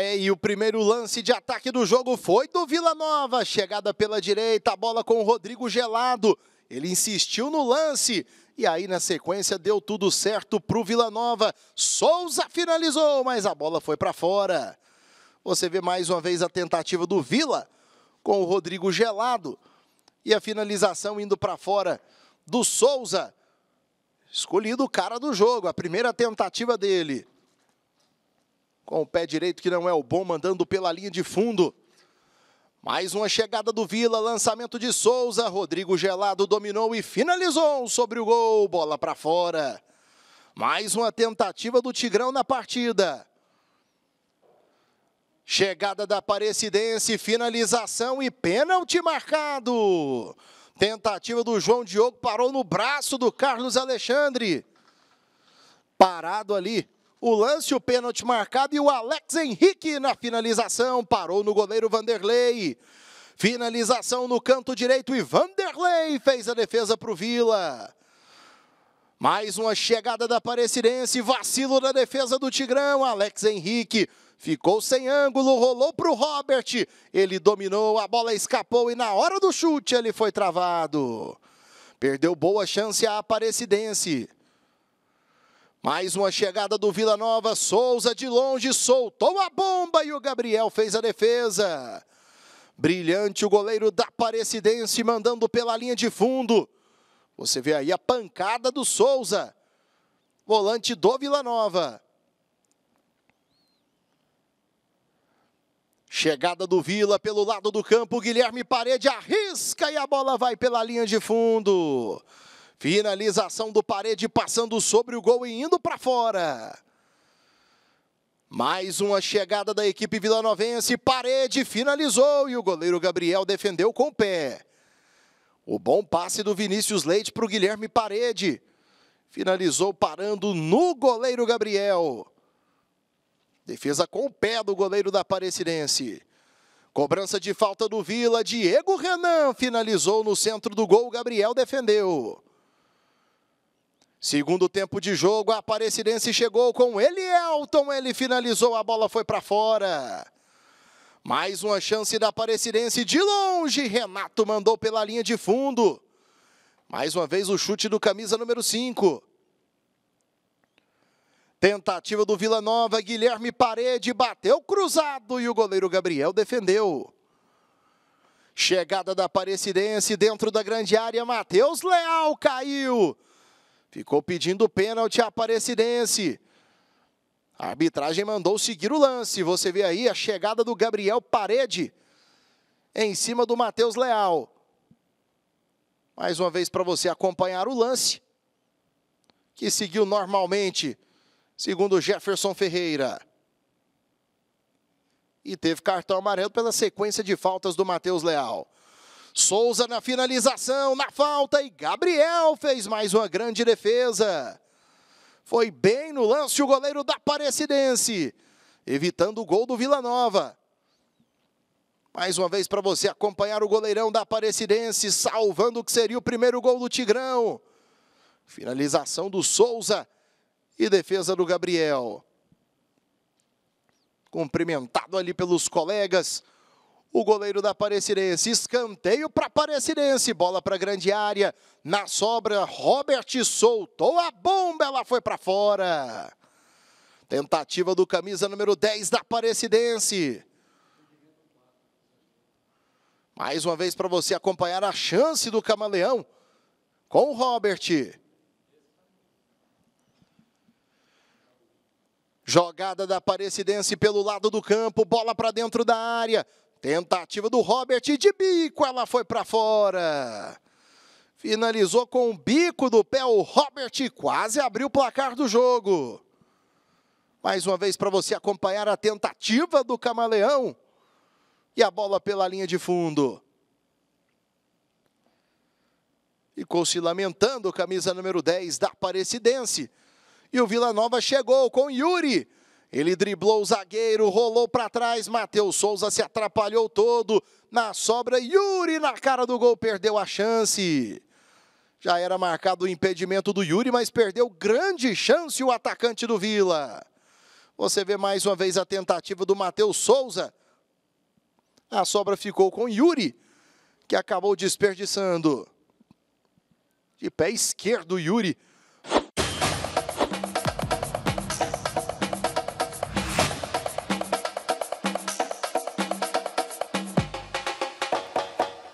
É, e o primeiro lance de ataque do jogo foi do Vila Nova. Chegada pela direita, a bola com o Rodrigo Gelado. Ele insistiu no lance. E aí, na sequência, deu tudo certo para o Vila Nova. Souza finalizou, mas a bola foi para fora. Você vê mais uma vez a tentativa do Vila com o Rodrigo Gelado. E a finalização indo para fora do Souza. Escolhido o cara do jogo, a primeira tentativa dele com o pé direito que não é o bom, mandando pela linha de fundo. Mais uma chegada do Vila, lançamento de Souza, Rodrigo Gelado dominou e finalizou sobre o gol, bola para fora. Mais uma tentativa do Tigrão na partida. Chegada da Aparecidense, finalização e pênalti marcado. Tentativa do João Diogo parou no braço do Carlos Alexandre. Parado ali, o lance, o pênalti marcado e o Alex Henrique na finalização. Parou no goleiro Vanderlei. Finalização no canto direito e Vanderlei fez a defesa para o Vila. Mais uma chegada da Aparecidense, vacilo na defesa do Tigrão, Alex Henrique ficou sem ângulo, rolou para o Robert, ele dominou, a bola escapou e na hora do chute ele foi travado. Perdeu boa chance a Aparecidense. Mais uma chegada do Vila Nova, Souza de longe soltou a bomba e o Gabriel fez a defesa. Brilhante o goleiro da Aparecidense mandando pela linha de fundo. Você vê aí a pancada do Souza. Volante do Vila Nova. Chegada do Vila pelo lado do campo, Guilherme Parede arrisca e a bola vai pela linha de fundo. Finalização do Parede passando sobre o gol e indo para fora. Mais uma chegada da equipe vilanovense. Parede finalizou e o goleiro Gabriel defendeu com o pé. O bom passe do Vinícius Leite para o Guilherme Parede. Finalizou parando no goleiro Gabriel. Defesa com o pé do goleiro da Parecidense. Cobrança de falta do Vila. Diego Renan finalizou no centro do gol. Gabriel defendeu. Segundo tempo de jogo, a Aparecidense chegou com ele, Elton, ele finalizou, a bola foi para fora. Mais uma chance da Aparecidense de longe, Renato mandou pela linha de fundo. Mais uma vez o chute do camisa número 5. Tentativa do Vila Nova, Guilherme Parede bateu cruzado e o goleiro Gabriel defendeu. Chegada da Aparecidense dentro da grande área, Matheus Leal caiu. Ficou pedindo pênalti a Aparecidense. A arbitragem mandou seguir o lance. Você vê aí a chegada do Gabriel Parede em cima do Matheus Leal. Mais uma vez para você acompanhar o lance, que seguiu normalmente, segundo Jefferson Ferreira. E teve cartão amarelo pela sequência de faltas do Matheus Leal. Souza na finalização, na falta e Gabriel fez mais uma grande defesa. Foi bem no lance o goleiro da Aparecidense, evitando o gol do Vila Nova. Mais uma vez para você acompanhar o goleirão da Aparecidense, salvando o que seria o primeiro gol do Tigrão. Finalização do Souza e defesa do Gabriel. Cumprimentado ali pelos colegas o goleiro da Aparecidense. Escanteio para Aparecidense, bola para grande área. Na sobra, Robert soltou a bomba, ela foi para fora. Tentativa do camisa número 10 da Aparecidense. Mais uma vez para você acompanhar a chance do Camaleão com o Robert. Jogada da Aparecidense pelo lado do campo, bola para dentro da área. Tentativa do Robert de bico, ela foi para fora. Finalizou com o bico do pé o Robert, quase abriu o placar do jogo. Mais uma vez para você acompanhar a tentativa do Camaleão. E a bola pela linha de fundo. Ficou se lamentando, camisa número 10 da Aparecidense. E o Vila Nova chegou com Yuri. Ele driblou o zagueiro, rolou para trás. Matheus Souza se atrapalhou todo. Na sobra, Yuri na cara do gol perdeu a chance. Já era marcado o impedimento do Yuri, mas perdeu grande chance o atacante do Vila. Você vê mais uma vez a tentativa do Matheus Souza. A sobra ficou com Yuri, que acabou desperdiçando. De pé esquerdo, Yuri